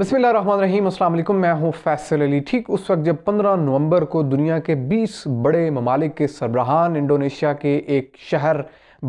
बसमीम अल्लाम मैं हूँ फैसल अली ठीक उस वक्त जब 15 नवंबर को दुनिया के 20 बड़े ममालिक के सरबराहान इंडोनेशिया के एक शहर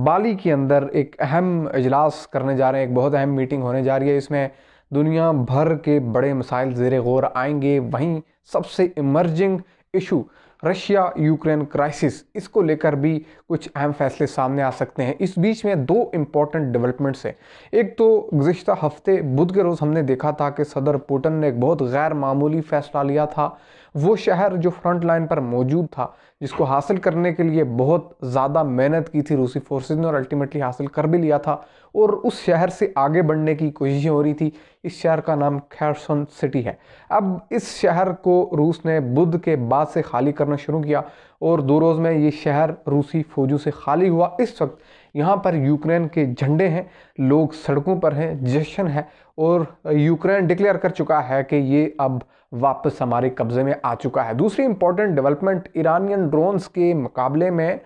बाली के अंदर एक अहम अजलास करने जा रहे हैं एक बहुत अहम मीटिंग होने जा रही है इसमें दुनिया भर के बड़े मसाइल जेर गौर आएंगे वहीं सबसे emerging issue Russia Ukraine crisis इसको लेकर भी कुछ अहम फैसले सामने आ सकते हैं इस बीच में दो इम्पॉर्टेंट डेवलपमेंट्स हैं एक तो गुज्त हफ्ते बुध के रोज़ हमने देखा था कि सदर पुटन ने एक बहुत गैर मामूली फैसला लिया था वो शहर जो फ्रंट लाइन पर मौजूद था जिसको हासिल करने के लिए बहुत ज़्यादा मेहनत की थी रूसी फोर्स ने और अल्टीमेटली हासिल कर भी लिया था और उस शहर से आगे बढ़ने की कोशिश हो रही थी इस शहर का नाम खैरसन सिटी है अब इस शहर को रूस ने बुद्ध के बाद से खाली करना शुरू किया और दो रोज़ में ये शहर रूसी फौजों से खाली हुआ इस वक्त यहाँ पर यूक्रेन के झंडे हैं लोग सड़कों पर हैं जश्न है और यूक्रेन डिक्लेयर कर चुका है कि ये अब वापस हमारे कब्ज़े में आ चुका है दूसरी इंपॉर्टेंट डेवलपमेंट ईरानियन ड्रोन्स के मुकाबले में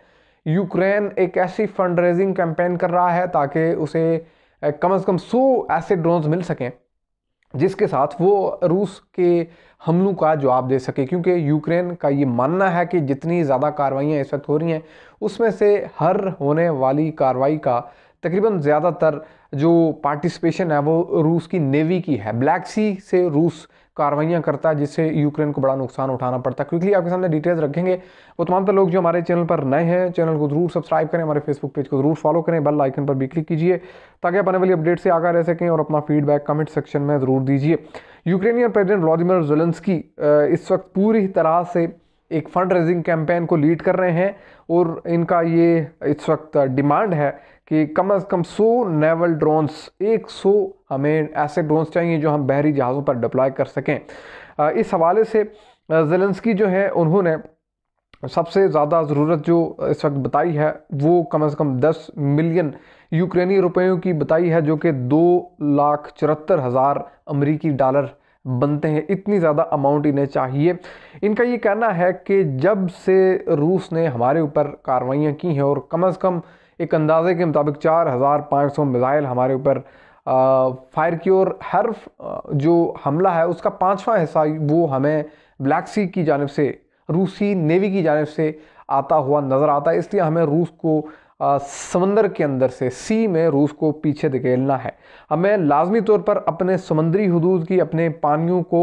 यूक्रेन एक ऐसी फंड रेजिंग कैंपेन कर रहा है ताकि उसे कम से कम सौ ऐसे ड्रोन्स मिल सकें जिसके साथ वो रूस के हमलों का जवाब दे सके क्योंकि यूक्रेन का ये मानना है कि जितनी ज़्यादा कार्रवाइयाँ इस वक्त हो रही हैं उसमें से हर होने वाली कार्रवाई का तकरीबन ज़्यादातर जो पार्टिसिपेशन है वो रूस की नेवी की है ब्लैक सी से रूस कार्रवाइयाँ करता है जिससे यूक्रेन को बड़ा नुकसान उठाना पड़ता है क्योंकि आपके सामने डिटेल्स रखेंगे वो तमाम तो लोग जो हमारे चैनल पर नए हैं चैनल को जरूर सब्सक्राइब करें हमारे फेसबुक पेज को जरूर फॉलो करें बेल आइकन पर भी क्लिक कीजिए ताकि आप आने वाली अपडेट से आगा रह सकें और अपना फीडबैक कमेंट सेक्शन में ज़रूर दीजिए यूक्रेनियन प्रेजिडेंट व्लादिमिर जोलेंसकी इस वक्त पूरी तरह से एक फंड रेजिंग कैंपेन को लीड कर रहे हैं और इनका ये इस वक्त डिमांड है कि कम अज़ कम 100 नेवल ड्रोन्स 100 हमें ऐसे ड्रोन्स चाहिए जो हम बहरी जहाज़ों पर डिप्लॉय कर सकें इस हवाले से जेलेंसकी जो है उन्होंने सबसे ज़्यादा ज़रूरत जो इस वक्त बताई है वो कम से कम 10 मिलियन यूक्रेनी रुपयों की बताई है जो कि दो लाख चौहत्तर हज़ार अमरीकी डॉलर बनते हैं इतनी ज़्यादा अमाउंट इन्हें चाहिए इनका ये कहना है कि जब से रूस ने हमारे ऊपर कार्रवाइयाँ की हैं और कम अज़ कम एक अंदाजे के मुताबिक चार हज़ार पाँच सौ मिज़ाइल हमारे ऊपर फायर की और हर जो हमला है उसका पाँचवा हिस्सा वो हमें ब्लैक सी की जानब से रूसी नेवी की जानब से आता हुआ नज़र आता है इसलिए हमें रूस को समंदर के अंदर से सी में रूस को पीछे धकेलना है हमें लाजमी तौर पर अपने समंदरी हदूद की अपने पानियों को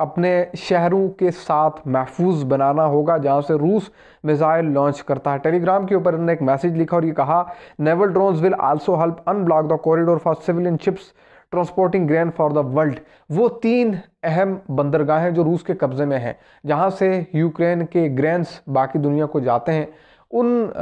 अपने शहरों के साथ महफूज बनाना होगा जहाँ से रूस मिज़ाइल लॉन्च करता है टेलीग्राम के ऊपर उन्होंने एक मैसेज लिखा और ये कहा naval drones will also help unblock the corridor for civilian ships transporting grain for the world वो तीन अहम बंदरगाहें जो रूस के कब्ज़े में हैं जहाँ से यूक्रेन के ग्रैंड्स बाकी दुनिया को जाते हैं उन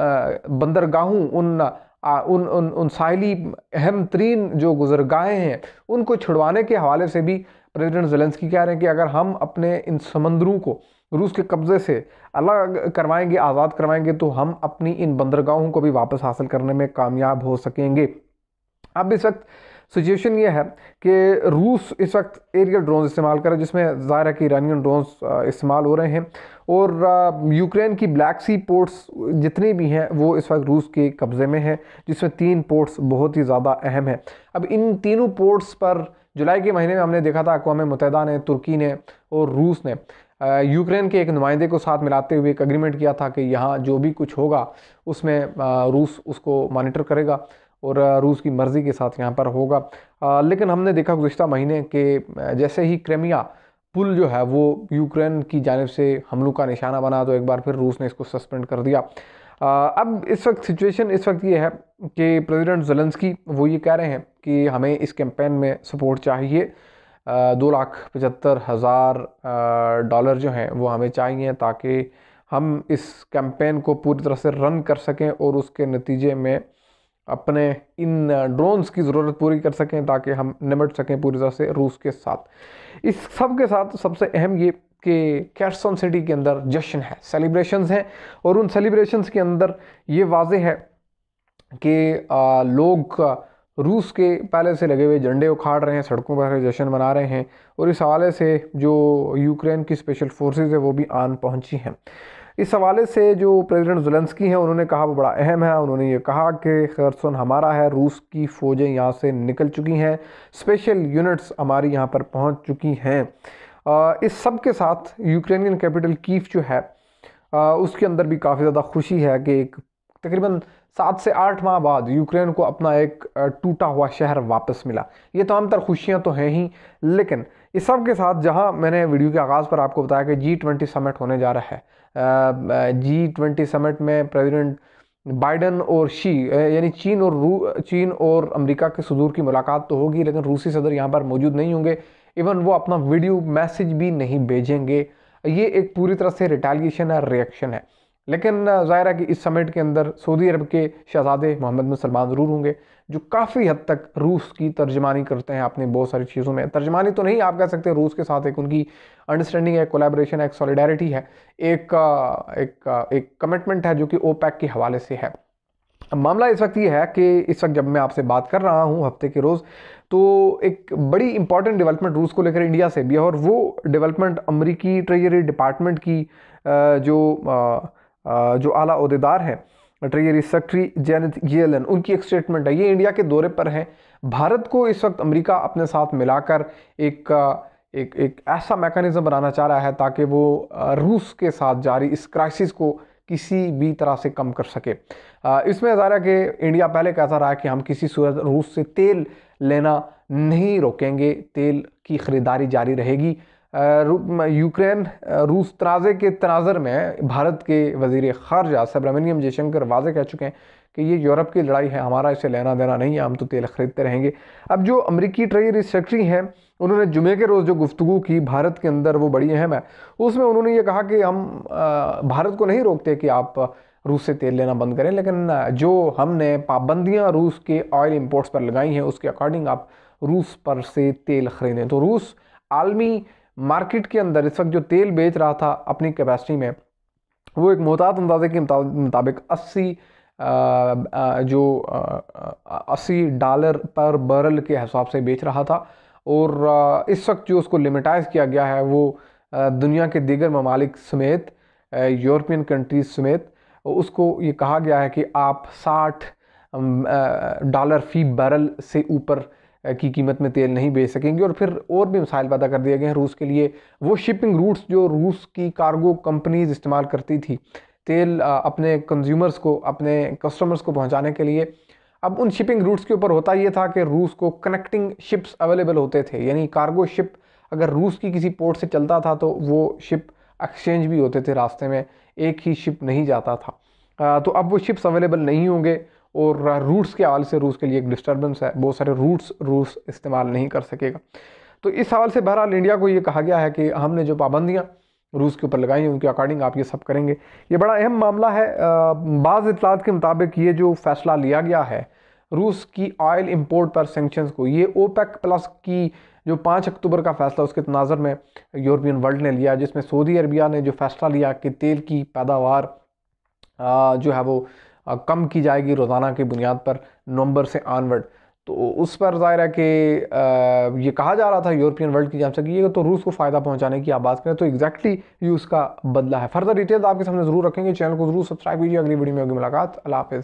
बंदरगाहों उन आ, उन उन उन साहली अहम तरीन जो गुजरगाहें हैं उनको छुड़वाने के हवाले से भी प्रेसिडेंट जेलेंसकी कह रहे हैं कि अगर हम अपने इन समंदरों को रूस के कब्ज़े से अलग करवाएंगे आज़ाद करवाएंगे तो हम अपनी इन बंदरगाहों को भी वापस हासिल करने में कामयाब हो सकेंगे अब इस वक्त सिचुएशन ये है कि रूस इस वक्त एरियल ड्रोन इस्तेमाल कर रहा है जिसमें ज़ाहिर है कि ईरानियन ड्रोन इस्तेमाल हो रहे हैं और यूक्रेन की ब्लैक सी पोर्ट्स जितनी भी हैं वो इस वक्त रूस के कब्ज़े में है जिसमें तीन पोर्ट्स बहुत ही ज़्यादा अहम हैं अब इन तीनों पोर्ट्स पर जुलाई के महीने में हमने देखा था अकवा मुतहदा ने तुर्की ने और रूस ने यूक्रेन के एक नुमाइंदे को साथ मिलाते हुए एक अग्रीमेंट किया था कि यहाँ जो भी कुछ होगा उसमें रूस उसको मॉनिटर करेगा और रूस की मर्ज़ी के साथ यहाँ पर होगा आ, लेकिन हमने देखा गुज्त महीने के जैसे ही क्रेमिया पुल जो है वो यूक्रेन की जानब से हमलों का निशाना बना तो एक बार फिर रूस ने इसको सस्पेंड कर दिया आ, अब इस वक्त सिचुएशन इस वक्त ये है कि प्रेसिडेंट जलंसकी वो ये कह रहे हैं कि हमें इस कैंपेन में सपोर्ट चाहिए आ, दो लाख पचहत्तर हज़ार डॉलर जो हैं वो हमें चाहिए ताकि हम इस कैंपेन को पूरी तरह से रन कर सकें और उसके नतीजे में अपने इन ड्रोन्स की ज़रूरत पूरी कर सकें ताकि हम निमट सकें पूरी तरह से रूस के साथ इस सब के साथ सबसे अहम ये कि कैरसोन सिटी के अंदर जश्न है सेलिब्रेशंस हैं और उन सेलिब्रेशंस के अंदर ये वाज है कि लोग रूस के पहले से लगे हुए झंडे उखाड़ रहे हैं सड़कों पर जश्न मना रहे हैं और इस हवाले से जो यूक्रेन की स्पेशल फोर्सेज है वो भी आन पहुँची हैं इस हवाले से जो प्रेसिडेंट जुलेंसकी हैं उन्होंने कहा वो बड़ा अहम है उन्होंने ये कहा कि खरसन हमारा है रूस की फ़ौजें यहाँ से निकल चुकी हैं स्पेशल यूनिट्स हमारी यहाँ पर पहुँच चुकी हैं इस सब के साथ यूक्रेनियन कैपिटल कीफ़ जो है उसके अंदर भी काफ़ी ज़्यादा खुशी है कि एक तकरीबन सात से आठ माह बाद यूक्रेन को अपना एक टूटा हुआ शहर वापस मिला ये तो आमतर तर खुशियाँ तो हैं ही लेकिन इस सब के साथ जहाँ मैंने वीडियो के आगाज़ पर आपको बताया कि जी ट्वेंटी समिट होने जा रहा है जी ट्वेंटी समिट में प्रेसिडेंट बाइडन और शी यानी चीन और रू चीन और अमेरिका के सदूर की मुलाकात तो होगी लेकिन रूसी सदर यहाँ पर मौजूद नहीं होंगे इवन वो अपना वीडियो मैसेज भी नहीं भेजेंगे ये एक पूरी तरह से रिटेलिएशन है रिएक्शन है लेकिन ज़ाहिर है कि इस समिट के अंदर सऊदी अरब के शहजादे मोहम्मद बिन सलमान ज़रूर होंगे जो काफ़ी हद तक रूस की तर्जमानी करते हैं अपने बहुत सारी चीज़ों में तर्जमानी तो नहीं आप कह सकते रूस के साथ एक उनकी अंडरस्टैंडिंग है कोलेब्रेशन है एक सॉलिडारिटी है एक एक एक कमिटमेंट है जो कि ओपैक के हवाले से है मामला इस वक्त ये है कि इस वक्त जब मैं आपसे बात कर रहा हूँ हफ्ते के रोज़ तो एक बड़ी इंपॉर्टेंट डेवलपमेंट रूस को लेकर इंडिया से भी है और वो डेवलपमेंट अमरीकी ट्रेजरी डिपार्टमेंट की जो जो आला अहदेदार हैं ट्रेजरी सेक्रेटरी जेनिथ येलन उनकी एक स्टेटमेंट है ये इंडिया के दौरे पर हैं भारत को इस वक्त अमेरिका अपने साथ मिलाकर एक एक एक ऐसा मैकेनिज़्म बनाना चाह रहा है ताकि वो रूस के साथ जारी इस क्राइसिस को किसी भी तरह से कम कर सके इसमें ज़ाहिर है कि इंडिया पहले कहता रहा है कि हम किसी सूरत रूस से तेल लेना नहीं रोकेंगे तेल की ख़रीदारी जारी रहेगी यूक्रेन रूस तनाज़े के तनाजर में भारत के वजीर खारजा सबरामनियम जयशंकर वाजे कह चुके हैं कि ये यूरोप की लड़ाई है हमारा इसे लेना देना नहीं है हम तो तेल ख़रीदते रहेंगे अब जो अमरीकी ट्रेड सेक्रेटरी हैं उन्होंने जुमे के रोज़ जो गुफ्तु की भारत के अंदर वो बड़ी अहम है उसमें उन्होंने ये कहा कि हम भारत को नहीं रोकते कि आप रूस से तेल लेना बंद करें लेकिन जो हमने पाबंदियाँ रूस के ऑयल इम्पोर्ट्स पर लगाई हैं उसके अकॉर्डिंग आप रूस पर से तेल ख़रीदें तो रूस आलमी मार्केट के अंदर इस वक्त जो तेल बेच रहा था अपनी कैपेसिटी में वो एक मोहतात अंदाजे के मुताबिक अस्सी जो अस्सी डॉलर पर बरल के हिसाब से बेच रहा था और इस वक्त जो उसको लिमिटाइज़ किया गया है वो दुनिया के दीगर ममालिक समेत यूरोपियन कंट्रीज़ समेत उसको ये कहा गया है कि आप 60 डॉलर फ़ी बरल से ऊपर की कीमत में तेल नहीं बेच सकेंगे और फिर और भी मसाइल पैदा कर दिए गए हैं रूस के लिए वो शिपिंग रूट्स जो रूस की कार्गो कंपनीज इस्तेमाल करती थी तेल अपने कंज्यूमर्स को अपने कस्टमर्स को पहुंचाने के लिए अब उन शिपिंग रूट्स के ऊपर होता ये था कि रूस को कनेक्टिंग शिप्स अवेलेबल होते थे यानी कार्गो शिप अगर रूस की किसी पोर्ट से चलता था तो वो शिप एक्सचेंज भी होते थे रास्ते में एक ही शिप नहीं जाता था तो अब वो शिप्स अवेलेबल नहीं होंगे और रूट्स के हवाले से रूस के लिए एक डिस्टर्बेंस है बहुत सारे रूट्स रूस इस्तेमाल नहीं कर सकेगा तो इस सवाल से बहरहाल इंडिया को ये कहा गया है कि हमने जो पाबंदियाँ रूस के ऊपर लगाई हैं उनके अकॉर्डिंग आप ये सब करेंगे ये बड़ा अहम मामला है बाज़ इतलात के मुताबिक ये जो फ़ैसला लिया गया है रूस की ऑयल इम्पोर्ट पर सेंक्शन को ये ओपेक प्लस की जो पाँच अक्टूबर का फ़ैसला उसके तनाजर में यूरोपियन वर्ल्ड ने लिया जिसमें सऊदी अरबिया ने जो फ़ैसला लिया कि तेल की पैदावार जो है वो कम की जाएगी रोज़ाना की बुनियाद पर नवंबर से आनवर्ड तो उस पर ज़ाहिर है कि ये कहा जा रहा था यूरोपियन वर्ल्ड की जान से कि ये तो रूस को फ़ायदा पहुंचाने की आप बात करें तो एक्जैक्टली ये उसका बदला है फर्दर डिटेल्स आपके सामने ज़रूर रखेंगे चैनल को ज़रूर सब्सक्राइब कीजिए अगली वीडियो में होगी मुलाकात अल्लाह हाफ